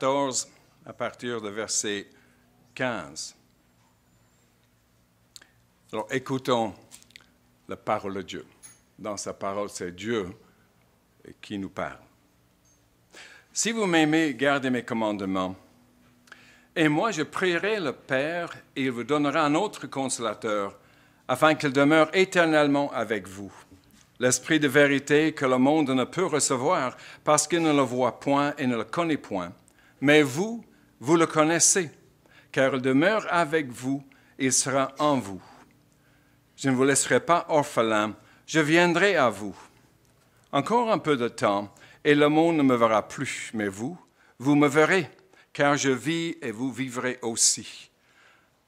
14 à partir de verset 15. Alors écoutons la parole de Dieu. Dans sa parole, c'est Dieu qui nous parle. Si vous m'aimez, gardez mes commandements. Et moi, je prierai le Père, et il vous donnera un autre consolateur, afin qu'il demeure éternellement avec vous. L'Esprit de vérité que le monde ne peut recevoir, parce qu'il ne le voit point et ne le connaît point. Mais vous, vous le connaissez, car il demeure avec vous et il sera en vous. Je ne vous laisserai pas orphelin, je viendrai à vous. Encore un peu de temps, et le monde ne me verra plus, mais vous, vous me verrez, car je vis et vous vivrez aussi.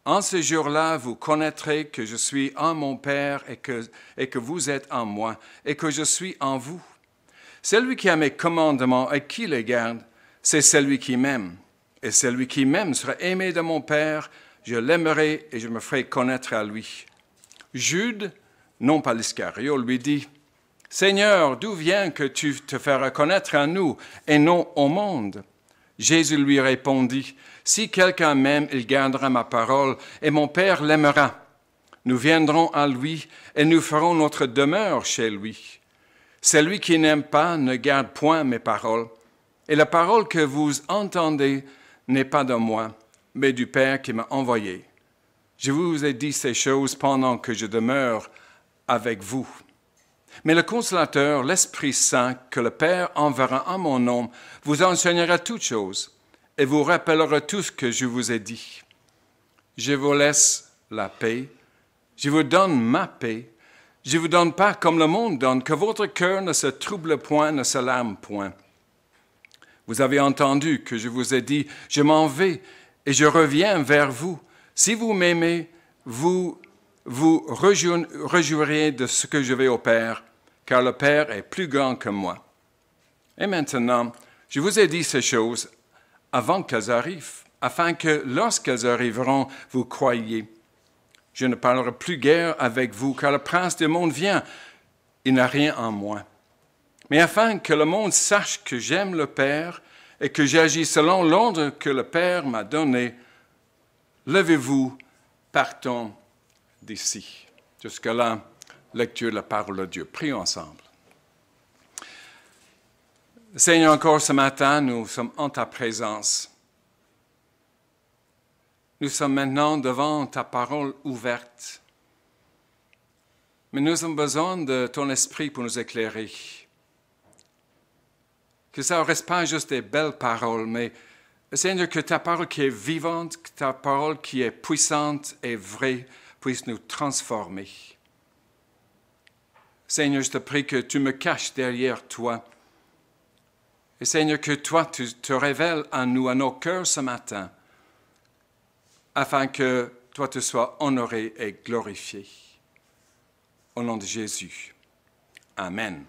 En ce jour-là, vous connaîtrez que je suis en mon Père et que, et que vous êtes en moi et que je suis en vous. Celui qui a mes commandements et qui les garde, c'est celui qui m'aime. Et celui qui m'aime sera aimé de mon Père, je l'aimerai et je me ferai connaître à lui. Jude, non pas l'Iscariot, lui dit, Seigneur, d'où vient que tu te fais reconnaître à nous et non au monde Jésus lui répondit, Si quelqu'un m'aime, il gardera ma parole, et mon Père l'aimera. Nous viendrons à lui, et nous ferons notre demeure chez lui. Celui qui n'aime pas ne garde point mes paroles, et la parole que vous entendez n'est pas de moi, mais du Père qui m'a envoyé. Je vous ai dit ces choses pendant que je demeure avec vous. Mais le consolateur, l'Esprit Saint, que le Père enverra en mon nom, vous enseignera toutes choses et vous rappellera tout ce que je vous ai dit. Je vous laisse la paix, je vous donne ma paix, je ne vous donne pas comme le monde donne, que votre cœur ne se trouble point, ne se lame point. Vous avez entendu que je vous ai dit, je m'en vais et je reviens vers vous. Si vous m'aimez, vous vous rejouirez de ce que je vais au Père, car le Père est plus grand que moi. Et maintenant, je vous ai dit ces choses avant qu'elles arrivent, afin que lorsqu'elles arriveront, vous croyiez. Je ne parlerai plus guère avec vous, car le prince du monde vient. Il n'a rien en moi mais afin que le monde sache que j'aime le Père et que j'agis selon l'ordre que le Père m'a donné. Levez-vous, partons d'ici. Jusque-là, lecture de la parole de Dieu. Prions ensemble. Seigneur, encore ce matin, nous sommes en ta présence. Nous sommes maintenant devant ta parole ouverte. Mais nous avons besoin de ton esprit pour nous éclairer que ça ne reste pas juste des belles paroles, mais Seigneur, que ta parole qui est vivante, que ta parole qui est puissante et vraie puisse nous transformer. Seigneur, je te prie que tu me caches derrière toi. Et Seigneur, que toi, tu te révèles à nous, à nos cœurs ce matin, afin que toi, tu sois honoré et glorifié. Au nom de Jésus. Amen.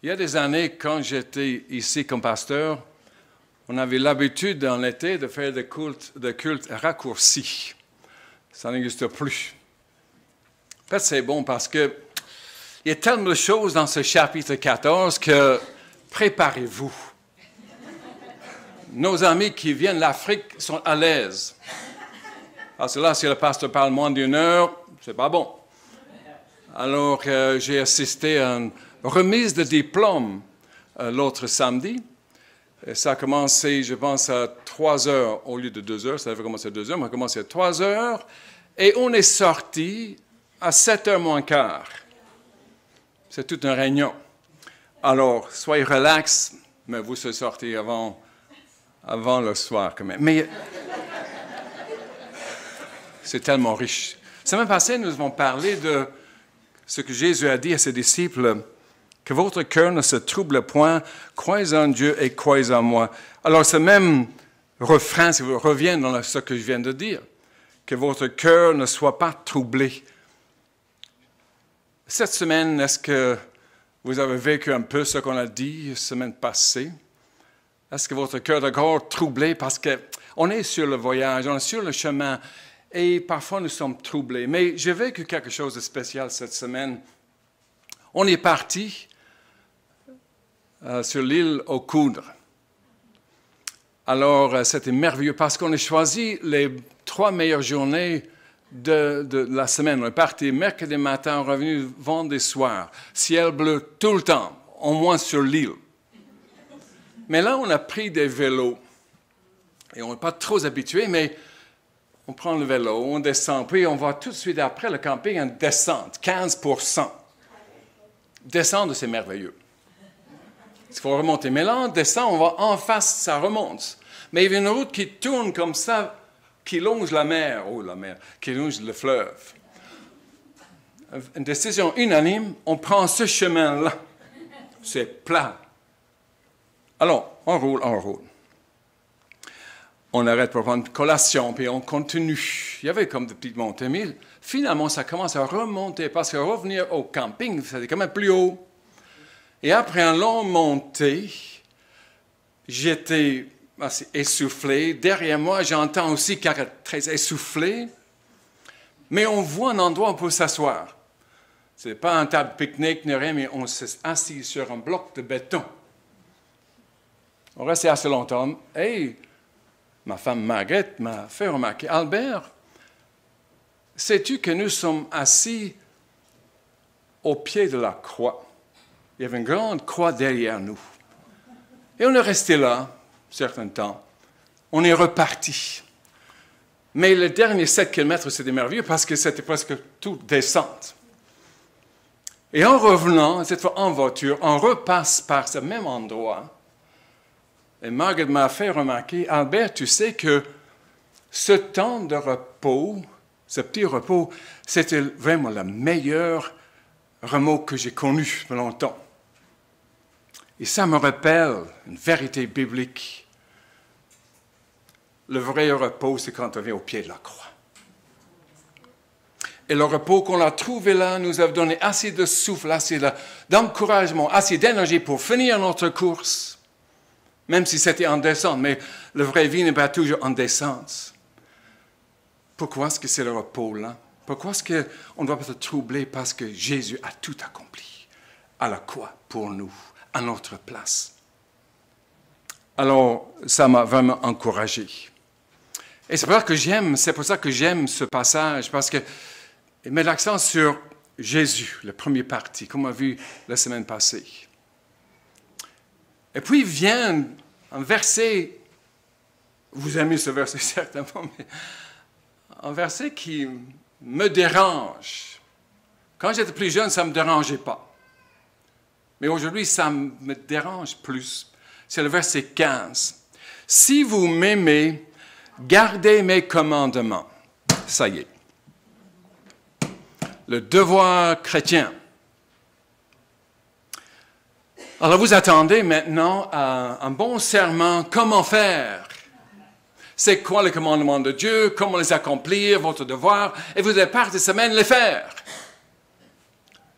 Il y a des années, quand j'étais ici comme pasteur, on avait l'habitude en été de faire des cultes, des cultes raccourcis. Ça n'existe plus. En fait, c'est bon parce que il y a tellement de choses dans ce chapitre 14 que préparez-vous. Nos amis qui viennent d'Afrique sont à l'aise. Parce que là, si le pasteur parle moins d'une heure, c'est pas bon. Alors, euh, j'ai assisté à un remise de diplôme euh, l'autre samedi. ça a commencé, je pense, à 3 heures au lieu de 2 heures. Ça avait commencé à 2 heures, mais on a commencé à 3 heures. Et on est sorti à 7 heures moins quart. C'est tout un réunion. Alors, soyez relax, mais vous se sortez avant, avant le soir quand même. Mais c'est tellement riche. ça semaine passé, nous avons parlé de ce que Jésus a dit à ses disciples que votre cœur ne se trouble point, croyez en Dieu et croyez en moi. Alors ce même refrain si vous, revient dans ce que je viens de dire. Que votre cœur ne soit pas troublé. Cette semaine, est-ce que vous avez vécu un peu ce qu'on a dit semaine passée? Est-ce que votre cœur est encore troublé parce qu'on est sur le voyage, on est sur le chemin et parfois nous sommes troublés. Mais j'ai vécu quelque chose de spécial cette semaine. On est parti euh, sur l'île aux Coudres. Alors, euh, c'était merveilleux parce qu'on a choisi les trois meilleures journées de, la semaine. On est parti mercredi matin, on est revenu vendredi soir. Ciel bleu tout le temps, au moins sur l'île. Mais là, on a pris des vélos. Et on n'est pas trop habitué, mais on prend le vélo, on descend, puis on voit tout de suite après le camping en descente, 15 Descendre, c'est merveilleux. Il faut remonter. Mais là, on descend, on va en face, ça remonte. Mais il y a une route qui tourne comme ça, qui longe la mer, oh la mer, qui longe le fleuve. Une décision unanime, on prend ce chemin-là. C'est plat. Alors, on roule, on roule. On arrête pour prendre collation, puis on continue. Il y avait comme des petites montées, finalement, ça commence à remonter parce que revenir au camping, c'est quand même plus haut. Et après un long montée, j'étais assez essoufflé. Derrière moi, j'entends aussi quelqu'un très essoufflé. Mais on voit un endroit pour s'asseoir. Ce n'est pas un table pique-nique mais on s'est assis sur un bloc de béton. On restait assez longtemps. Et ma femme Margaret m'a fait remarquer, Albert, sais-tu que nous sommes assis au pied de la croix? Il y avait une grande croix derrière nous. Et on est resté là un certain temps. On est reparti. Mais le dernier 7 km, c'était merveilleux parce que c'était presque tout descente. Et en revenant, cette fois en voiture, on repasse par ce même endroit. Et Margaret m'a fait remarquer, Albert, tu sais que ce temps de repos, ce petit repos, c'était vraiment le meilleur remous que j'ai connu longtemps. Et ça me rappelle une vérité biblique. Le vrai repos, c'est quand on vient au pied de la croix. Et le repos qu'on a trouvé là nous a donné assez de souffle, assez d'encouragement, assez d'énergie pour finir notre course, même si c'était en descente. Mais le vrai vie n'est pas toujours en descente. Pourquoi est-ce que c'est le repos là Pourquoi est-ce qu'on doit se troubler parce que Jésus a tout accompli à la croix pour nous à notre place. Alors, ça m'a vraiment encouragé. Et c'est pour ça que j'aime, c'est pour ça que j'aime ce passage, parce que met l'accent sur Jésus, le premier parti, comme on a vu la semaine passée. Et puis vient un verset, vous aimez ce verset certainement, mais un verset qui me dérange. Quand j'étais plus jeune, ça ne me dérangeait pas. Mais aujourd'hui, ça me dérange plus. C'est le verset 15. Si vous m'aimez, gardez mes commandements. Ça y est. Le devoir chrétien. Alors vous attendez maintenant à un bon serment. Comment faire C'est quoi les commandements de Dieu Comment les accomplir Votre devoir Et vous allez par des semaines les faire.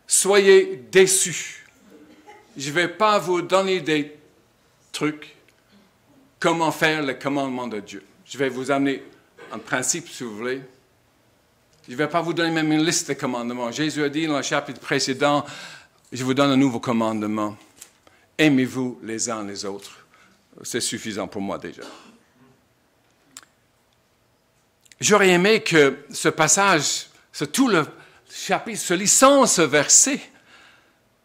Soyez déçus je ne vais pas vous donner des trucs, comment faire le commandement de Dieu. Je vais vous amener un principe, si vous voulez. Je ne vais pas vous donner même une liste de commandements. Jésus a dit dans le chapitre précédent, je vous donne un nouveau commandement. Aimez-vous les uns les autres. C'est suffisant pour moi déjà. J'aurais aimé que ce passage, ce, tout le chapitre se sans ce verset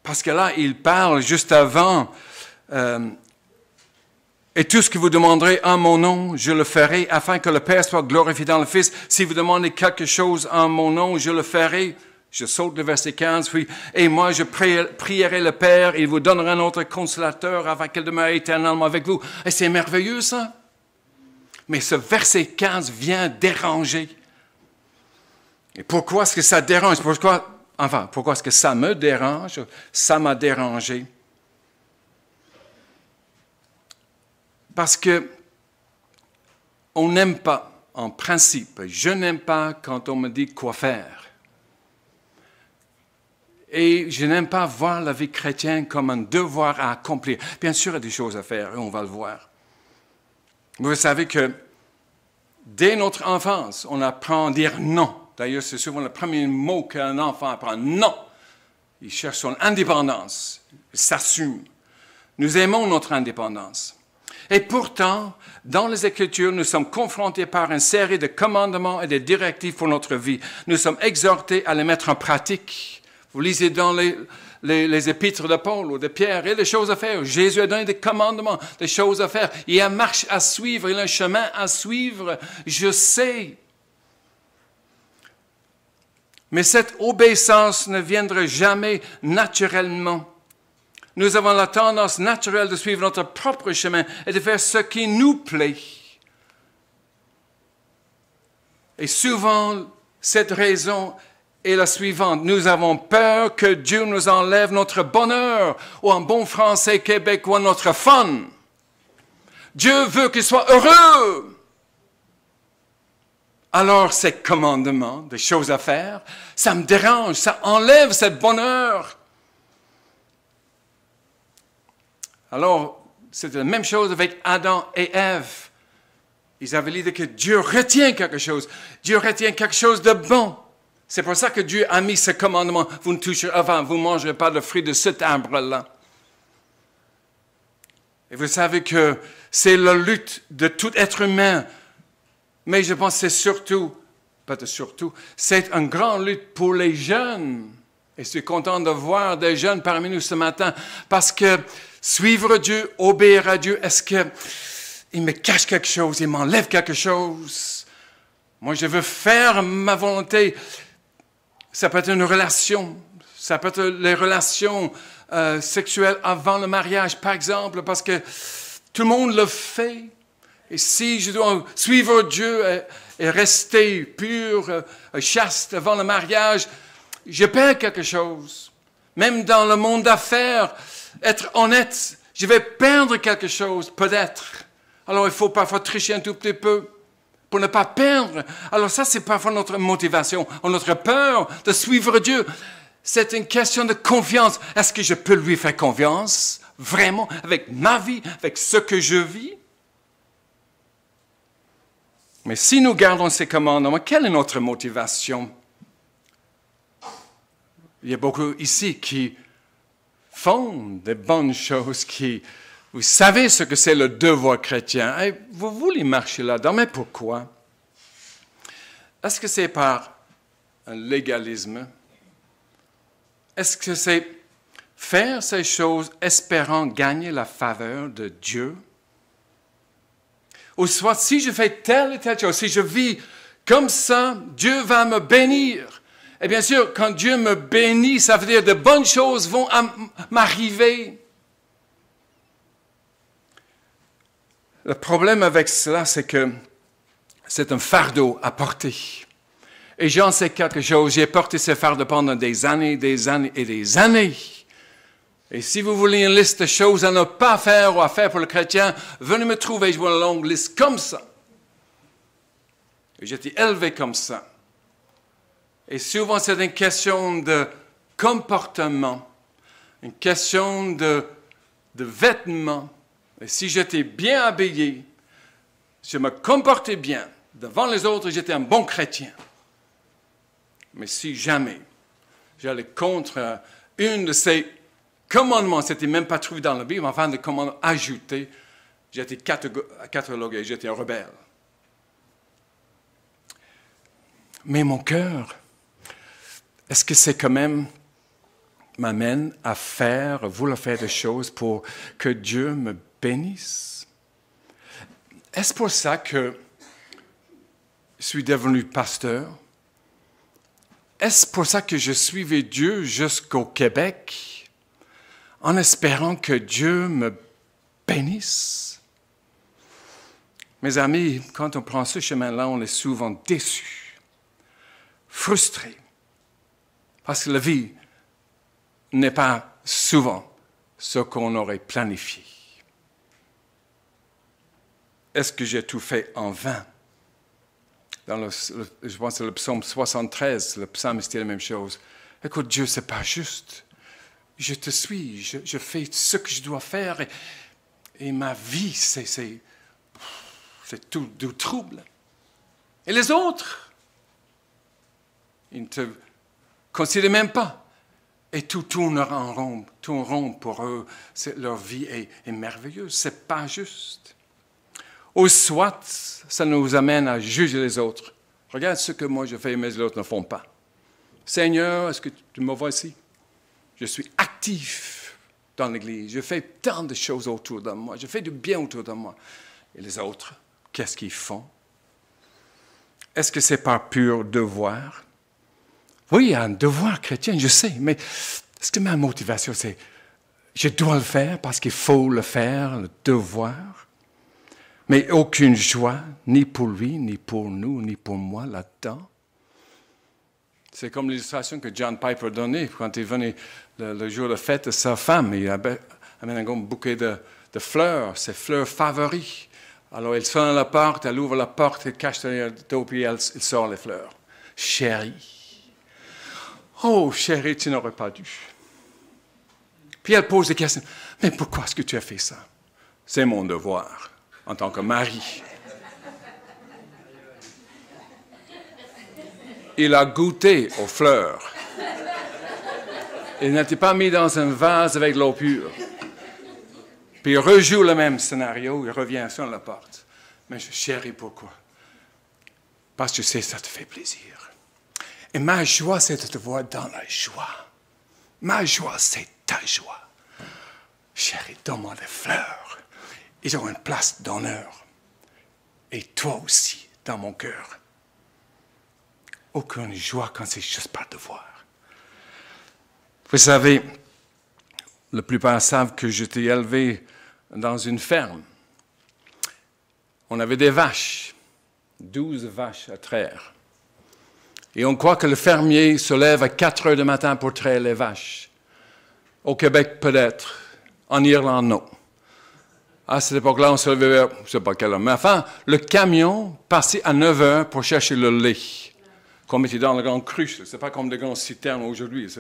parce que là, il parle juste avant, euh, et tout ce que vous demanderez en mon nom, je le ferai, afin que le Père soit glorifié dans le Fils. Si vous demandez quelque chose en mon nom, je le ferai. Je saute le verset 15, puis, et moi je prierai le Père, il vous donnera un autre consolateur afin qu'il demeure éternellement avec vous. Et c'est merveilleux ça. Mais ce verset 15 vient déranger. Et pourquoi est-ce que ça dérange? Pourquoi Enfin, pourquoi est-ce que ça me dérange Ça m'a dérangé. Parce que on n'aime pas, en principe, je n'aime pas quand on me dit quoi faire. Et je n'aime pas voir la vie chrétienne comme un devoir à accomplir. Bien sûr, il y a des choses à faire et on va le voir. Vous savez que dès notre enfance, on apprend à dire non. D'ailleurs, c'est souvent le premier mot qu'un enfant apprend. Non, il cherche son indépendance, il s'assume. Nous aimons notre indépendance. Et pourtant, dans les Écritures, nous sommes confrontés par une série de commandements et de directives pour notre vie. Nous sommes exhortés à les mettre en pratique. Vous lisez dans les, épîtres de Paul ou de Pierre, il y a des choses à faire. Jésus a donné des commandements, des choses à faire. Il y a une marche à suivre, il y a un chemin à suivre. Je sais mais cette obéissance ne viendra jamais naturellement. Nous avons la tendance naturelle de suivre notre propre chemin et de faire ce qui nous plaît. Et souvent, cette raison est la suivante. Nous avons peur que Dieu nous enlève notre bonheur ou en bon français québécois notre fun. Dieu veut qu'il soit heureux alors ces commandements, des choses à faire, ça me dérange, ça enlève ce bonheur. Alors, c'est la même chose avec Adam et Ève. Ils avaient l'idée que Dieu retient quelque chose. Dieu retient quelque chose de bon. C'est pour ça que Dieu a mis ce commandement. Vous ne touchez avant, vous ne mangerez pas le fruit de cet arbre-là. Et vous savez que c'est la lutte de tout être humain mais je pense que c'est surtout, pas surtout, c'est une grande lutte pour les jeunes. Et je suis content de voir des jeunes parmi nous ce matin parce que suivre Dieu, obéir à Dieu, est-ce qu'il me cache quelque chose, il m'enlève quelque chose? Moi, je veux faire ma volonté. Ça peut être une relation, ça peut être les relations euh, sexuelles avant le mariage, par exemple, parce que tout le monde le fait. Et si je dois suivre Dieu et, rester pur, euh, chaste avant le mariage, je perds quelque chose. Même dans le monde d'affaires, être honnête, je vais perdre quelque chose, peut-être. Alors il faut parfois tricher un tout petit peu pour ne pas perdre. Alors ça, c'est parfois notre motivation, notre peur de suivre Dieu. C'est une question de confiance. Est-ce que je peux lui faire confiance, vraiment, avec ma vie, avec ce que je vis? Mais si nous gardons ces commandements, quelle est notre motivation Il y a beaucoup ici qui font des bonnes choses, qui, vous savez ce que c'est le devoir chrétien, et eh, vous voulez marcher là-dedans, mais pourquoi Est-ce que c'est par un légalisme Est-ce que c'est faire ces choses espérant gagner la faveur de Dieu ou soit si je fais telle et telle chose, si je vis comme ça, Dieu va me bénir. Et bien sûr, quand Dieu me bénit, ça veut dire de bonnes choses vont m'arriver. Le problème avec cela, c'est que c'est un fardeau à porter. Et j'en sais quelque chose. J'ai porté ce fardeau pendant des années, des années et des années. Et si vous voulez une liste de choses à ne pas faire ou à faire pour le chrétien, venez me trouver, je vois une longue liste comme ça. Et j'étais élevé comme ça. Et souvent, c'est une question de comportement, une question de, de vêtements. Et si j'étais bien habillé, si je me comportais bien devant les autres, j'étais un bon chrétien. Mais si jamais j'allais contre une de ces commandement, c'était même pas trouvé dans la Bible, enfin, de commandement ajouté, j'étais catalogué, j'étais un rebelle. Mais mon cœur, est-ce que c'est quand même m'amène à faire, à vouloir faire des choses pour que Dieu me bénisse? Est-ce pour ça que je suis devenu pasteur? Est-ce pour ça que je suivais Dieu jusqu'au Québec? en espérant que Dieu me bénisse. Mes amis, quand on prend ce chemin-là, on est souvent déçu, frustré, parce que la vie n'est pas souvent ce qu'on aurait planifié. Est-ce que j'ai tout fait en vain? je pense que le psaume 73, le psaume, dit la même chose. Écoute, Dieu, n'est pas juste je te suis, je, fais ce que je dois faire et, ma vie, c'est tout du trouble. Et les autres, ils ne te considèrent même pas. Et tout tourne en rond, tout rond pour eux. leur vie est, est merveilleuse. C'est pas juste. Ou soit, ça nous amène à juger les autres. Regarde ce que moi je fais, mais les autres ne font pas. Seigneur, est-ce que tu me vois ici? Je suis actif dans l'Église. Je fais tant de choses autour de moi. Je fais du bien autour de moi. Et les autres, qu'est-ce qu'ils font? Est-ce que c'est par pur devoir? Oui, il y a un devoir chrétien, je sais, mais est-ce que ma motivation, c'est je dois le faire parce qu'il faut le faire, le devoir? Mais aucune joie, ni pour lui, ni pour nous, ni pour moi là-dedans. C'est comme l'illustration que John Piper donnait quand il venait le, jour de fête de sa femme. Il amène un bouquet de, fleurs, ses fleurs favoris. Alors elle sort à la porte, elle ouvre la porte, elle cache derrière le dos, puis sort les fleurs. Chérie. Oh, chérie, tu n'aurais pas dû. Puis elle pose des questions. Mais pourquoi est-ce que tu as fait ça? C'est mon devoir en tant que mari. il a goûté aux fleurs. Il n'était pas mis dans un vase avec l'eau pure. Puis il rejoue le même scénario, il revient sur la porte. Mais chérie, pourquoi? Parce que je sais ça te fait plaisir. Et ma joie, c'est de te voir dans la joie. Ma joie, c'est ta joie. Chérie, donne-moi des fleurs. Ils ont une place d'honneur. Et toi aussi, dans mon cœur aucune joie quand c'est juste de devoir. Vous savez, la plupart savent que j'étais élevé dans une ferme. On avait des vaches, douze vaches à traire. Et on croit que le fermier se lève à 4 heures du matin pour traire les vaches. Au Québec, peut-être. En Irlande, non. À cette époque-là, on se levait, pas mais enfin, le camion passait à 9 heures pour chercher le lait comme dans la grande cruche. Ce n'est pas comme des grandes citernes aujourd'hui.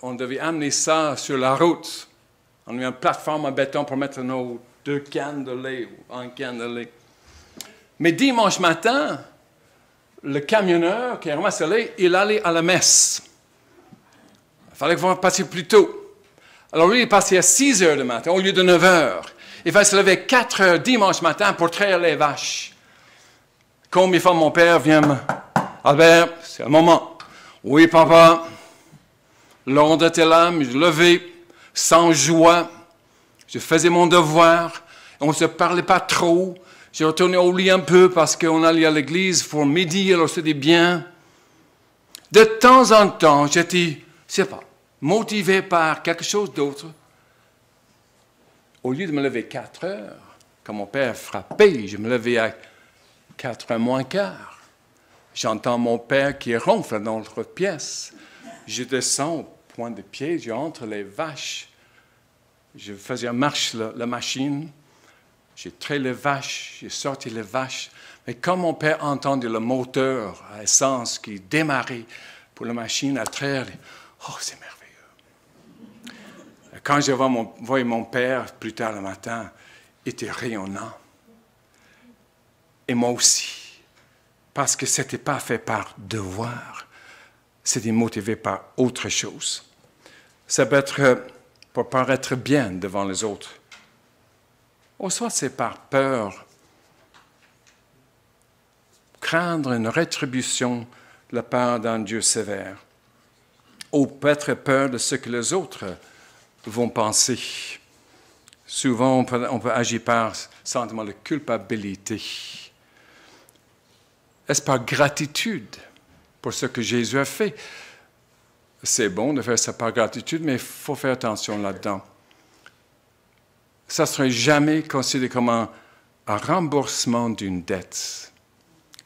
On, devait amener ça sur la route. On avait une plateforme en béton pour mettre nos deux cannes de lait ou un canne de lait. Mais dimanche matin, le camionneur qui est le lait, il allait à la messe. Il fallait qu'on passe plus tôt. Alors lui, il passait à 6 heures du matin au lieu de 9 heures. Il fallait se lever 4 heures dimanche matin pour traire les vaches. Comme il faut, mon père vient me Albert, ah c'est un moment. Oui, papa. L'onde était là, mais je levais, sans joie. Je faisais mon devoir. On ne se parlait pas trop. Je retournais au lit un peu parce qu'on allait à l'église pour midi, alors c'était bien. De temps en temps, j'étais, je sais pas, motivé par quelque chose d'autre. Au lieu de me lever quatre heures, quand mon père frappait, je me levais à quatre heures moins quart. J'entends mon père qui ronfle dans notre pièce. Je descends au point de pied, je les vaches. Je faisais marche la, machine. J'ai traité les vaches, j'ai sorti les vaches. Mais quand mon père entendit le moteur à essence qui démarrait pour la machine à traire, oh, c'est merveilleux. quand je vois mon, voyais mon père plus tard le matin, il était rayonnant. Et moi aussi parce que ce n'était pas fait par devoir, c'était motivé par autre chose. Ça peut être euh, pour paraître bien devant les autres, ou soit c'est par peur, craindre une rétribution de la part d'un Dieu sévère, ou peut-être peur de ce que les autres vont penser. Souvent, on on peut agir par sentiment de culpabilité par gratitude pour ce que Jésus a fait? C'est bon de faire ça par gratitude, mais il faut faire attention là-dedans. Ça ne serait jamais considéré comme un, remboursement d'une dette.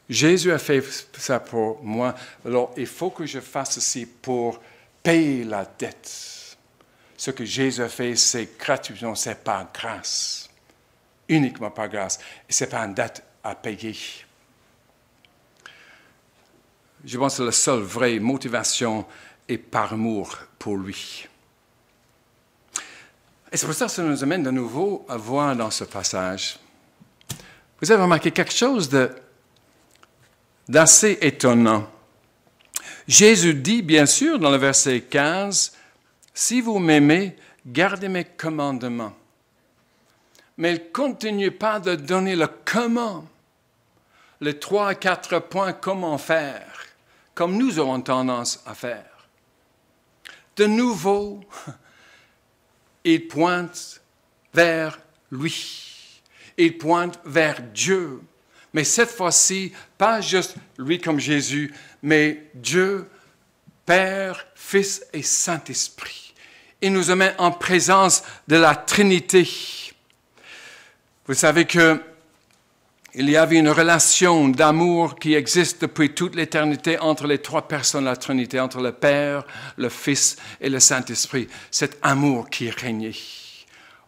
Jésus a fait ça pour moi, alors il faut que je fasse aussi pour payer la dette. Ce que Jésus a fait, c'est gratuitement, c'est pas grâce, uniquement pas grâce, ce n'est pas une dette à payer je pense que la seule vraie motivation est par amour pour lui. Et c'est pour ça que ça nous amène de nouveau à voir dans ce passage. Vous avez remarqué quelque chose d'assez étonnant. Jésus dit, bien sûr, dans le verset 15, Si vous m'aimez, gardez mes commandements. Mais il ne continue pas de donner le comment, les trois à quatre points comment faire comme nous aurons tendance à faire. De nouveau, il pointe vers lui. Il pointe vers Dieu. Mais cette fois-ci, pas juste lui comme Jésus, mais Dieu, Père, Fils et Saint-Esprit. Il nous met en présence de la Trinité. Vous savez que il y avait une relation d'amour qui existe depuis toute l'éternité entre les trois personnes de la Trinité, entre le Père, le Fils et le Saint-Esprit. Cet amour qui régnait.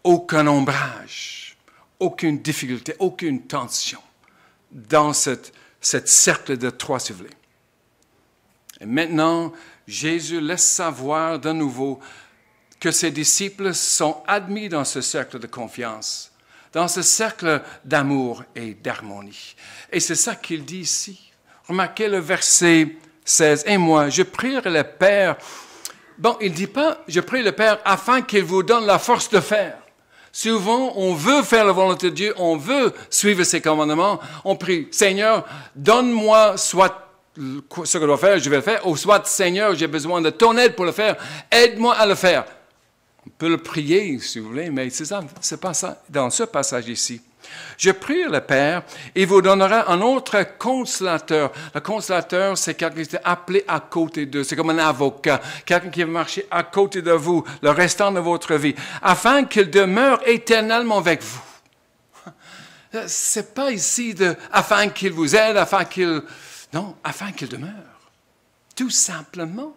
Aucun ombrage, aucune difficulté, aucune tension dans cette, cercle de trois, si Et maintenant, Jésus laisse savoir de nouveau que ses disciples sont admis dans ce cercle de confiance dans ce cercle d'amour et d'harmonie. Et c'est ça qu'il dit ici. Remarquez le verset 16. Et moi, je prie le Père. Bon, il ne dit pas, je prie le Père afin qu'il vous donne la force de faire. Souvent, on veut faire la volonté de Dieu, on veut suivre ses commandements. On prie, Seigneur, donne-moi soit ce que je dois faire, je vais le faire, ou soit, Seigneur, j'ai besoin de ton aide pour le faire, aide-moi à le faire. On peut le prier, si vous voulez, mais c'est dans ce passage ici. Je prie le Père, et il vous donnera un autre consolateur. Le consolateur, c'est quelqu'un qui est appelé à côté d'eux. C'est comme un avocat, quelqu'un qui va marcher à côté de vous le restant de votre vie, afin qu'il demeure éternellement avec vous. C'est pas ici de afin qu'il vous aide, afin qu'il non, afin qu'il demeure. Tout simplement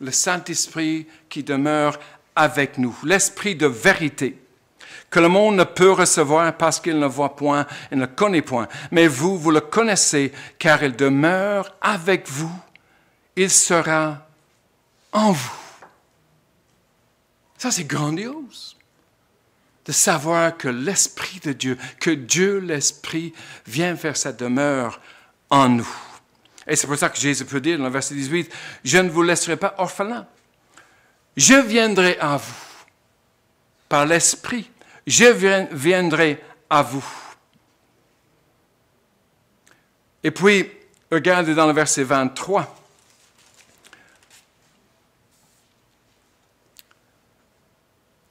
le Saint-Esprit qui demeure avec nous, l'Esprit de vérité, que le monde ne peut recevoir parce qu'il ne voit point et ne connaît point. Mais vous, vous le connaissez, car il demeure avec vous. Il sera en vous. Ça, c'est grandiose de savoir que l'Esprit de Dieu, que Dieu l'Esprit vient faire sa demeure en nous. Et c'est pour ça que Jésus peut dire dans le verset 18, je ne vous laisserai pas orphelins. Je viendrai à vous par l'Esprit. Je viendrai à vous. Et puis, regardez dans le verset 23.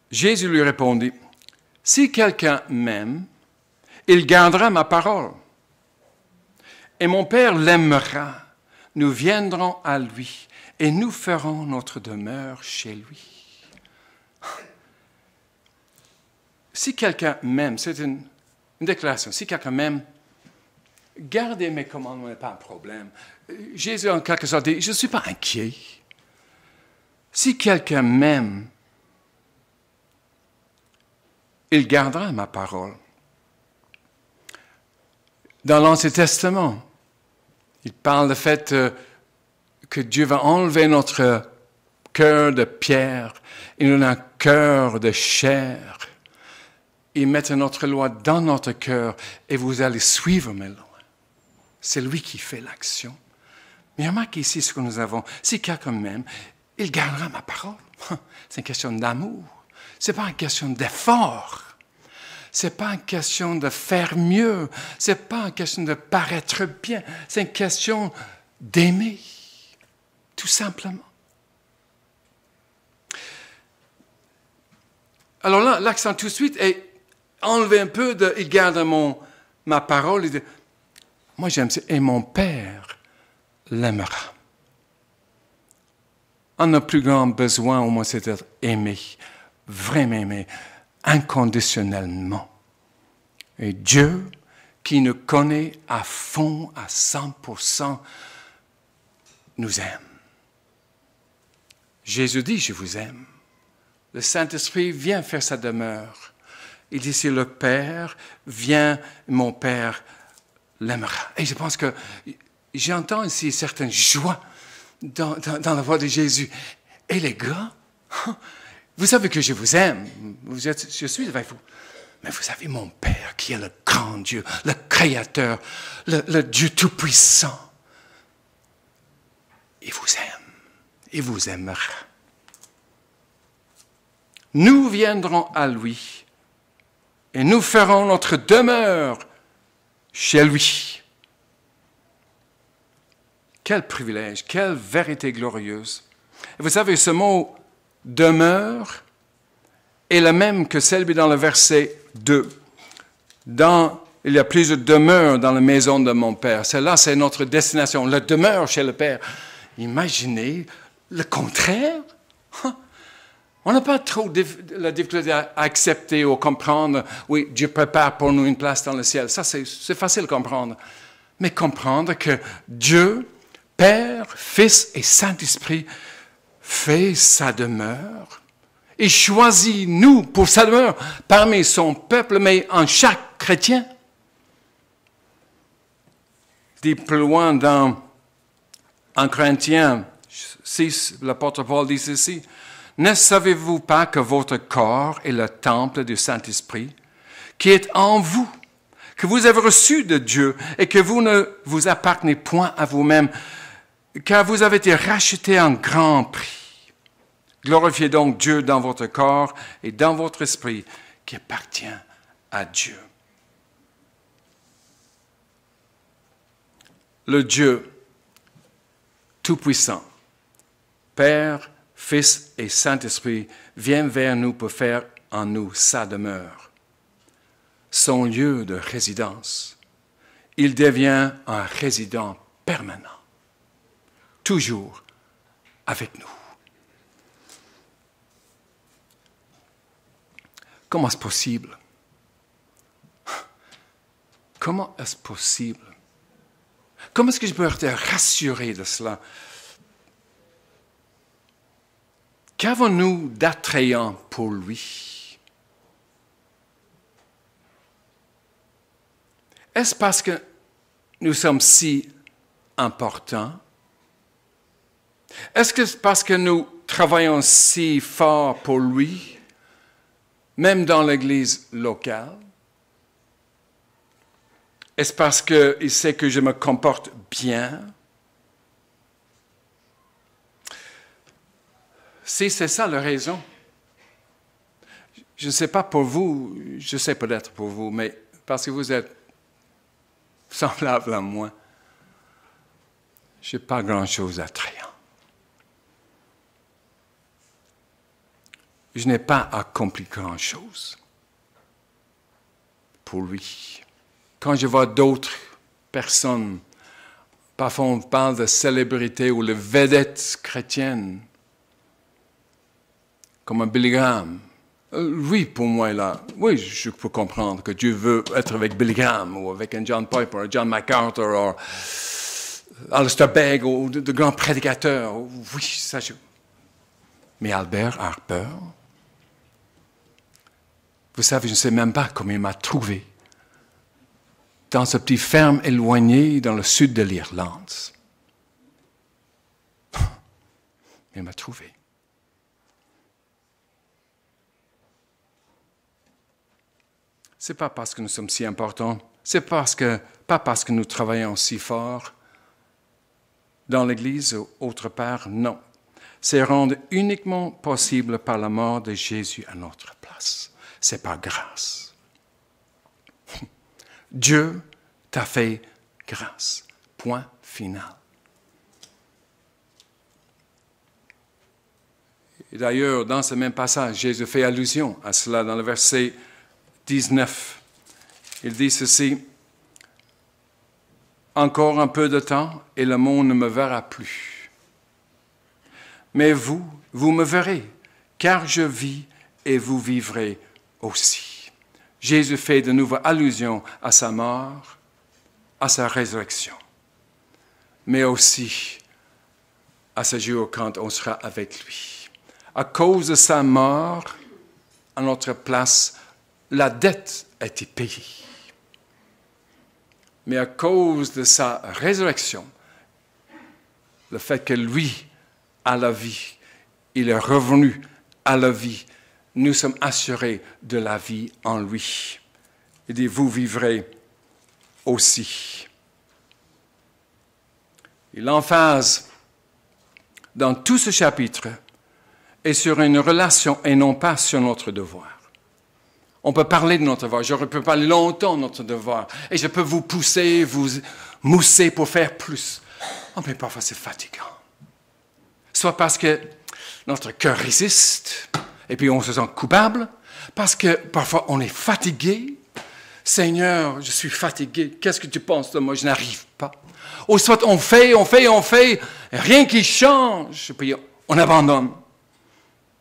Jésus lui répondit, Si quelqu'un m'aime, il gardera ma parole et mon Père l'aimera. Nous viendrons à lui et nous ferons notre demeure chez lui. Si quelqu'un m'aime, c'est une, déclaration, si quelqu'un m'aime, gardez mes commandements n'est pas un problème. Jésus, en quelque sorte, dit, je ne suis pas inquiet. Si quelqu'un m'aime, il gardera ma parole. Dans l'Ancien Testament, il parle du fait euh, que Dieu va enlever notre cœur de pierre et nous un cœur de chair. Il met notre loi dans notre cœur et vous allez suivre mes lois. C'est lui qui fait l'action. Mais remarque ici ce que nous avons. Si quelqu'un même, il gardera ma parole. C'est une question d'amour. C'est pas une question d'effort. C'est pas une question de faire mieux. C'est pas une question de paraître bien. C'est une question d'aimer, tout simplement. Alors là, l'accent tout de suite est enlevé un peu de il garde mon, ma parole. Il dit, moi j'aime ça. Et mon père l'aimera. On a plus grand besoin, au moins, c'est d'être aimé, vraiment aimé inconditionnellement. Et Dieu, qui nous connaît à fond, à 100%, nous aime. Jésus dit, je vous aime. Le Saint-Esprit vient faire sa demeure. Il dit, si le Père vient, mon Père l'aimera. Et je pense que j'entends ici certaines joies dans, dans la voix de Jésus. Et les gars, hein, vous savez que je vous aime. Vous êtes, je suis avec vous. Mais vous savez, mon Père, qui est le grand Dieu, le Créateur, le, Dieu Tout-Puissant, il vous aime. Il vous aimera. Nous viendrons à lui et nous ferons notre demeure chez lui. Quel privilège, quelle vérité glorieuse. vous savez, ce mot demeure est la même que celle dans le verset 2. Dans, il y a plusieurs demeures dans la maison de mon Père. Celle-là, c'est notre destination, la demeure chez le Père. Imaginez le contraire. Hein? On n'a pas trop la difficulté à accepter ou comprendre, oui, Dieu prépare pour nous une place dans le ciel. Ça, c'est facile à comprendre. Mais comprendre que Dieu, Père, Fils et Saint-Esprit fait sa demeure et choisit nous pour sa demeure parmi son peuple, mais en chaque chrétien. Dit plus loin dans en Corinthiens 6, l'apôtre Paul dit ceci, Ne savez-vous pas que votre corps est le temple du Saint-Esprit qui est en vous, que vous avez reçu de Dieu et que vous ne vous appartenez point à vous-même, car vous avez été racheté en grand prix. Glorifiez donc Dieu dans votre corps et dans votre esprit qui appartient à Dieu. Le Dieu Tout-Puissant, Père, Fils et Saint-Esprit, vient vers nous pour faire en nous sa demeure, son lieu de résidence. Il devient un résident permanent, toujours avec nous. Comment est-ce possible? Comment est-ce possible? Comment est-ce que je peux te rassurer de cela? Qu'avons-nous d'attrayant pour lui? Est-ce parce que nous sommes si importants? Est-ce que parce que nous travaillons si fort pour lui? même dans l'Église locale. Est-ce parce qu'il sait que je me comporte bien Si c'est ça la raison, je ne sais pas pour vous, je sais peut-être pour vous, mais parce que vous êtes semblable à moi, je n'ai pas grand-chose à traiter. je n'ai pas accompli grand-chose pour lui. Quand je vois d'autres personnes, parfois on parle de célébrités ou de vedettes chrétiennes, comme un Billy Graham. Oui, euh, pour moi, là, oui, je peux comprendre que Dieu veut être avec Billy Graham ou avec un John Piper, un John MacArthur, ou euh, Alistair Begg, ou de, grands prédicateurs. Oui, ça, je... Mais Albert Harper, vous savez, je ne sais même pas comment il m'a trouvé. Dans ce petite ferme éloignée dans le sud de l'Irlande. Il m'a trouvé. C'est pas parce que nous sommes si importants, c'est parce que, pas parce que nous travaillons si fort dans l'Église ou autre part, non. C'est rendre uniquement possible par la mort de Jésus à notre place c'est par grâce. Dieu t'a fait grâce. Point final. d'ailleurs, dans ce même passage, Jésus fait allusion à cela dans le verset 19. Il dit ceci, Encore un peu de temps et le monde ne me verra plus. Mais vous, vous me verrez, car je vis et vous vivrez aussi. Jésus fait de nouvelles allusions à sa mort, à sa résurrection, mais aussi à ce jour quand on sera avec lui. À cause de sa mort, à notre place, la dette a été payée. Mais à cause de sa résurrection, le fait que lui a la vie, il est revenu à la vie, nous sommes assurés de la vie en lui. Et dit, vous vivrez aussi. Il l'emphase dans tout ce chapitre est sur une relation et non pas sur notre devoir. On peut parler de notre devoir. Je peux parler longtemps de notre devoir. Et je peux vous pousser, vous mousser pour faire plus. Oh, mais parfois c'est fatigant. Soit parce que notre cœur résiste, et puis on se sent coupable, parce que parfois on est fatigué. Seigneur, je suis fatigué, qu'est-ce que tu penses de moi Je n'arrive pas. Ou soit on fait, on fait, on fait, rien qui change, et puis on abandonne.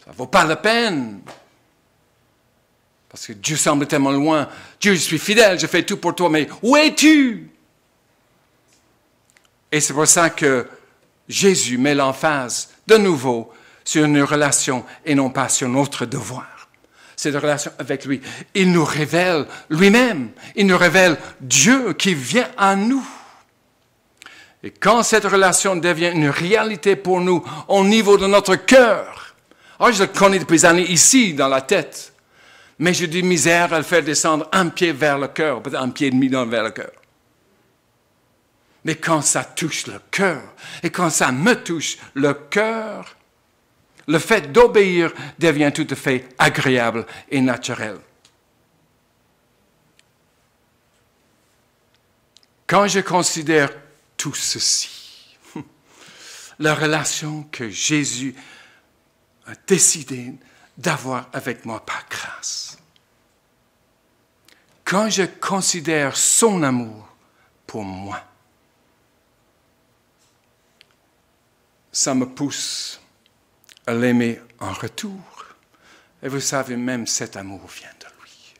Ça ne vaut pas la peine. Parce que Dieu semble tellement loin. Dieu, je suis fidèle, je fais tout pour toi, mais où es-tu Et c'est pour ça que Jésus met l'emphase de nouveau sur une relation et non pas sur notre devoir. C'est de relation avec lui. Il nous révèle lui-même. Il nous révèle Dieu qui vient à nous. Et quand cette relation devient une réalité pour nous au niveau de notre cœur, alors ah, je le connais depuis des années ici, dans la tête, mais je dis misère à le faire descendre un pied vers le cœur, peut-être un pied et demi vers le cœur. Mais quand ça touche le cœur, et quand ça me touche le cœur, le fait d'obéir devient tout à fait agréable et naturel. Quand je considère tout ceci, la relation que Jésus a décidé d'avoir avec moi par grâce, quand je considère son amour pour moi, ça me pousse l'aimer en retour. Et vous savez, même cet amour vient de lui.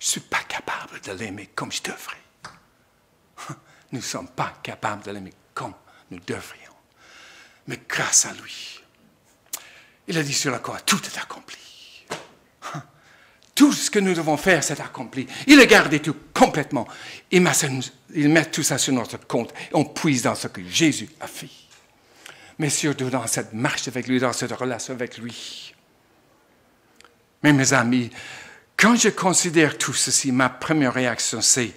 Je ne suis pas capable de l'aimer comme je devrais. Nous ne sommes pas capables de l'aimer comme nous devrions. Mais grâce à lui, il a dit sur la croix, tout est accompli. Tout ce que nous devons faire, c'est accompli. Il a gardé tout complètement. Il il met tout ça sur notre compte. On puise dans ce que Jésus a fait mais surtout dans cette marche avec lui, dans cette relation avec lui. Mais mes amis, quand je considère tout ceci, ma première réaction, c'est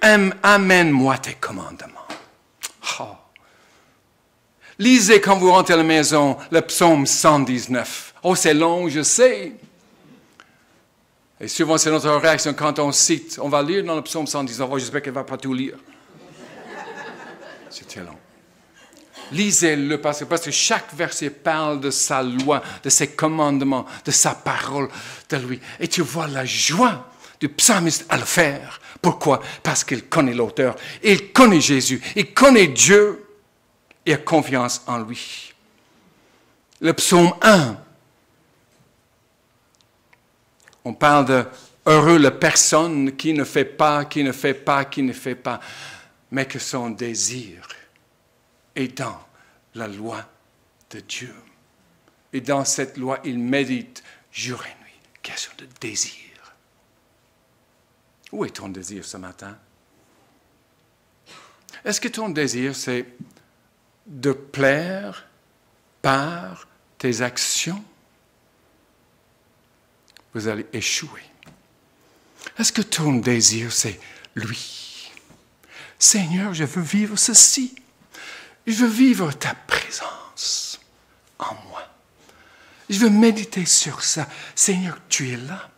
Amène-moi tes commandements. Oh. Lisez quand vous rentrez à la maison le psaume 119. Oh, c'est long, je sais. Et souvent, c'est notre réaction quand on cite. On va lire dans le psaume 119. Oh, j'espère qu'elle ne va pas tout lire. C'était long. Lisez-le parce que, parce que chaque verset parle de sa loi, de ses commandements, de sa parole, de lui. Et tu vois la joie du psalmiste à le faire. Pourquoi Parce qu'il connaît l'auteur, il connaît Jésus, il connaît Dieu et a confiance en lui. Le psaume 1, on parle de heureux la personne qui ne fait pas, qui ne fait pas, qui ne fait pas, mais que son désir est dans la loi de Dieu. Et dans cette loi, il médite jour et nuit. Question de désir. Où est ton désir ce matin? Est-ce que ton désir, c'est de plaire par tes actions? Vous allez échouer. Est-ce que ton désir, c'est lui? Seigneur, je veux vivre ceci. Je veux vivre ta présence en moi. Je veux méditer sur ça. Seigneur, tu es là.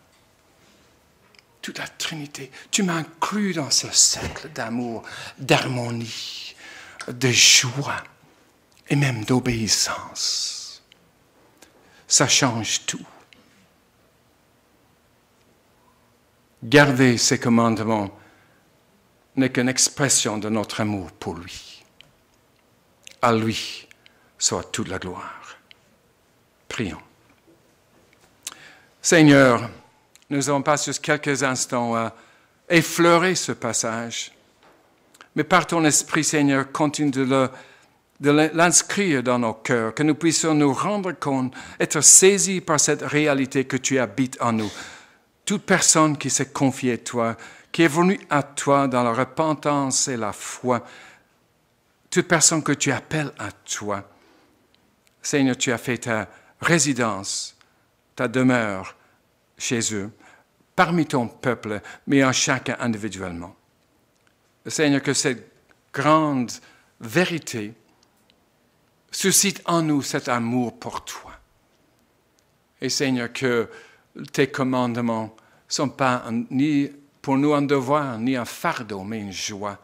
Toute la Trinité, tu m'as inclus dans ce cercle d'amour, d'harmonie, de joie et même d'obéissance. Ça change tout. Garder ses commandements n'est qu'une expression de notre amour pour lui. À lui soit toute la gloire. Prions. Seigneur, nous avons passé quelques instants à effleurer ce passage, mais par ton esprit, Seigneur, continue de de l'inscrire dans nos cœurs, que nous puissions nous rendre compte, être saisis par cette réalité que tu habites en nous. Toute personne qui s'est confiée à toi, qui est venue à toi dans la repentance et la foi, toute personne que tu appelles à toi. Seigneur, tu as fait ta résidence, ta demeure chez eux, parmi ton peuple, mais en chacun individuellement. Seigneur, que cette grande vérité suscite en nous cet amour pour toi. Et Seigneur, que tes commandements ne sont pas ni pour nous un devoir, ni un fardeau, mais une joie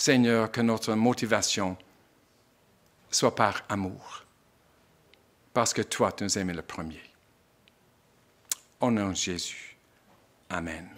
Seigneur, que notre motivation soit par amour, parce que toi, tu nous aimes le premier. Au nom de Jésus. Amen.